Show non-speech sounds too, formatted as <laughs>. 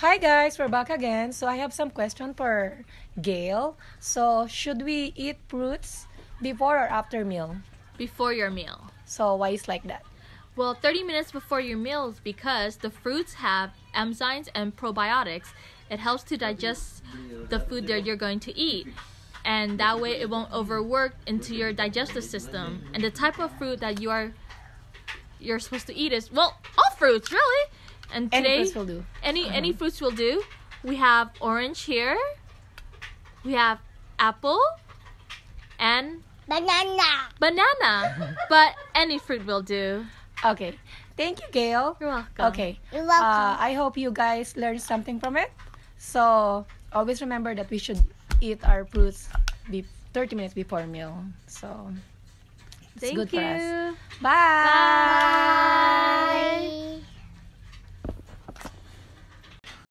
Hi guys, we're back again. So I have some question for Gail. So should we eat fruits before or after meal? Before your meal. So why is like that? Well, 30 minutes before your meals because the fruits have enzymes and probiotics. It helps to digest the food that you're going to eat. And that way it won't overwork into your digestive system. And the type of fruit that you are you're supposed to eat is well, all fruits, really. And today, any fruits will do. Any uh-huh. any fruits will do. We have orange here. We have apple and banana. Banana, <laughs> but any fruit will do. Okay. Thank you, Gail. You're welcome. Okay. You're welcome. Uh, I hope you guys learned something from it. So always remember that we should eat our fruits be 30 minutes before meal. So it's Thank good you. for us. Bye. Bye.